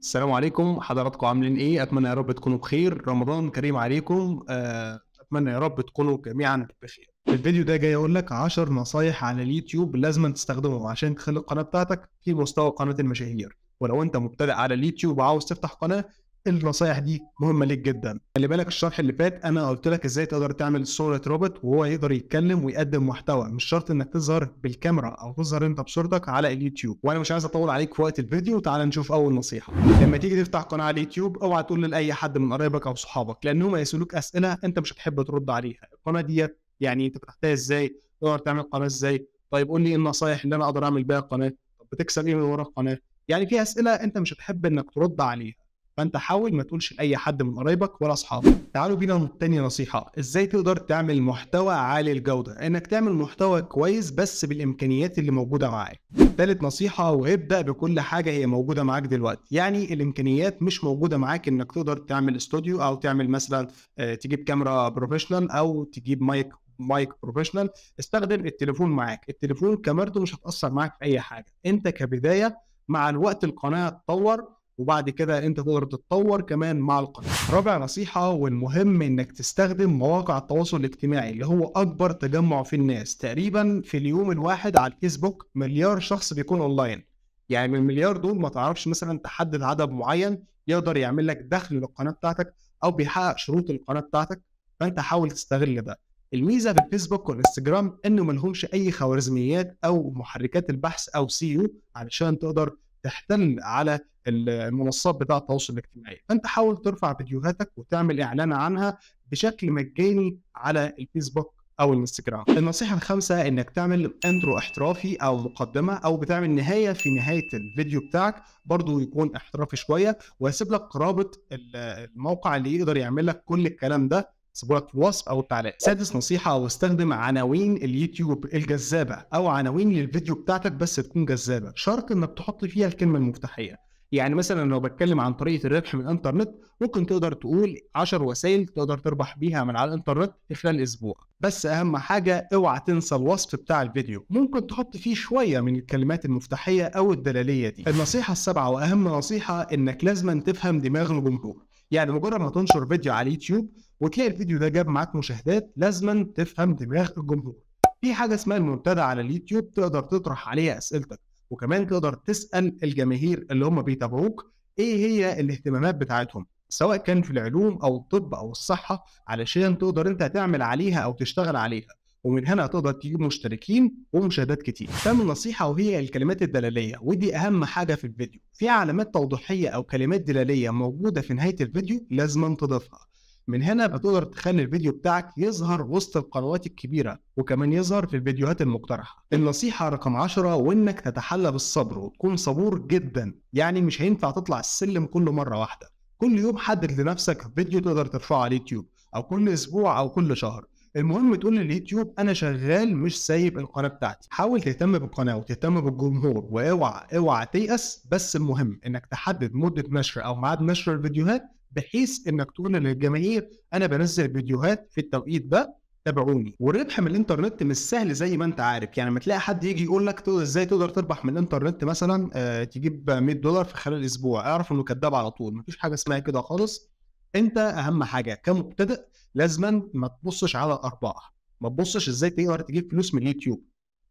السلام عليكم حضراتكم عاملين ايه اتمنى يا رب تكونوا بخير رمضان كريم عليكم آه، اتمنى يا رب تكونوا جميعا بخير الفيديو ده جاي اقول لك 10 نصايح على اليوتيوب لازم تستخدمهم عشان تخلي القناه بتاعتك في مستوى قناه المشاهير ولو انت مبتدئ على اليوتيوب وعاوز تفتح قناه النصايح دي مهمه ليك جدا خلي بالك الشرح اللي فات انا قلت لك ازاي تقدر تعمل صوره روبوت وهو يقدر يتكلم ويقدم محتوى مش شرط انك تظهر بالكاميرا او تظهر انت بصورتك على اليوتيوب وانا مش عايز اطول عليك في وقت الفيديو تعال نشوف اول نصيحه لما تيجي تفتح قناه على اليوتيوب اوعى تقول لاي حد من قرايبك او صحابك لانهم هيسالوك اسئله انت مش هتحب ترد عليها القناه ديت يعني انت فتحتها ازاي تقدر تعمل قناه ازاي طيب قول لي إيه النصايح اللي انا اقدر اعمل بيها القناه بتكسب ايه من ورا القناه يعني في اسئله انت مش هتحب انك ترد عليها فانت حاول ما تقولش لاي حد من قرايبك ولا اصحابك تعالوا بينا تاني نصيحه ازاي تقدر تعمل محتوى عالي الجوده انك تعمل محتوى كويس بس بالامكانيات اللي موجوده معاك ثالث نصيحه وابدا بكل حاجه هي موجوده معاك دلوقتي يعني الامكانيات مش موجوده معاك انك تقدر تعمل استوديو او تعمل مثلا آه، تجيب كاميرا بروفيشنال او تجيب مايك مايك بروفيشنال استخدم التليفون معاك التليفون كاميرته مش هتاثر معاك في اي حاجه انت كبدايه مع الوقت القناه تطور وبعد كده انت تقدر تتطور كمان مع القناه. رابع نصيحه والمهم انك تستخدم مواقع التواصل الاجتماعي اللي هو اكبر تجمع في الناس تقريبا في اليوم الواحد على الفيسبوك مليار شخص بيكون اونلاين. يعني من المليار دول ما تعرفش مثلا تحدد عدد معين يقدر يعمل لك دخل للقناه بتاعتك او بيحقق شروط القناه بتاعتك فانت حاول تستغل ده. الميزه في الفيسبوك والانستجرام انه ما لهمش اي خوارزميات او محركات البحث او سيو علشان تقدر تحتل على المنصات بتاع التواصل الاجتماعي فانت حاول ترفع فيديوهاتك وتعمل اعلان عنها بشكل مجاني على الفيسبوك او الانستجرام النصيحه الخامسه انك تعمل انترو احترافي او مقدمه او بتعمل نهايه في نهايه الفيديو بتاعك برضو يكون احترافي شويه واسيب لك رابط الموقع اللي يقدر يعمل لك كل الكلام ده في وصف أو التعليق سادس نصيحة أو استخدم عناوين اليوتيوب الجذابة أو عناوين للفيديو بتاعتك بس تكون جذابة شرط إنك تحط فيها الكلمة المفتاحية يعني مثلا لو بتكلم عن طريقه الربح من الانترنت ممكن تقدر تقول 10 وسائل تقدر تربح بيها من على الانترنت في خلال اسبوع بس اهم حاجه اوعى تنسى الوصف بتاع الفيديو ممكن تحط فيه شويه من الكلمات المفتاحيه او الدلاليه دي النصيحه السابعه واهم نصيحه انك لازم تفهم دماغ الجمهور يعني مجرد ما تنشر فيديو على اليوتيوب وتلاقي الفيديو ده جاب معاك مشاهدات لازما تفهم دماغ الجمهور في حاجه اسمها المنتدى على اليوتيوب تقدر تطرح عليها اسئلتك وكمان تقدر تسال الجماهير اللي هم بيتابعوك ايه هي الاهتمامات بتاعتهم سواء كان في العلوم او الطب او الصحه علشان تقدر انت تعمل عليها او تشتغل عليها ومن هنا هتقدر تجيب مشتركين ومشاهدات كتير تاني نصيحة وهي الكلمات الدلالية ودي أهم حاجة في الفيديو في علامات توضيحية أو كلمات دلالية موجودة في نهاية الفيديو لازم تضيفها من هنا هتقدر تخلي الفيديو بتاعك يظهر وسط القنوات الكبيرة وكمان يظهر في الفيديوهات المقترحة النصيحة رقم 10 وإنك تتحلى بالصبر وتكون صبور جدا يعني مش هينفع تطلع السلم كل مرة واحدة كل يوم حدد لنفسك فيديو تقدر ترفعه على اليوتيوب أو كل أسبوع أو كل شهر المهم تقول لليوتيوب انا شغال مش سايب القناه بتاعتي حاول تهتم بالقناه وتهتم بالجمهور واوعى اوعى تيأس بس المهم انك تحدد مده نشر او ميعاد نشر الفيديوهات بحيث انك تقول للجماهير انا بنزل فيديوهات في التوقيت ده تابعوني والربح من الانترنت مش سهل زي ما انت عارف يعني لما تلاقي حد يجي يقول لك ازاي تقدر تربح من الانترنت مثلا آه، تجيب 100 دولار في خلال اسبوع اعرف انه كذاب على طول مفيش حاجه اسمها كده خالص انت اهم حاجه كمبتدئ لازما ما تبصش على الارباح ما تبصش ازاي تقدر تجيب فلوس من اليوتيوب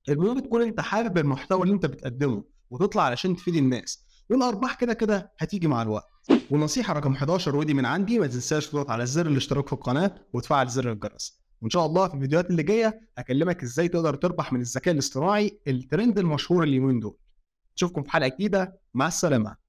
المهم تكون انت حابب المحتوى اللي انت بتقدمه وتطلع علشان تفيد الناس والارباح كده كده هتيجي مع الوقت والنصيحه رقم 11 ودي من عندي ما تنساش تضغط على زر الاشتراك في القناه وتفعل زر الجرس وان شاء الله في الفيديوهات اللي جايه هكلمك ازاي تقدر تربح من الذكاء الاصطناعي الترند المشهور اليومين دول اشوفكم في حلقه جديده مع السلامه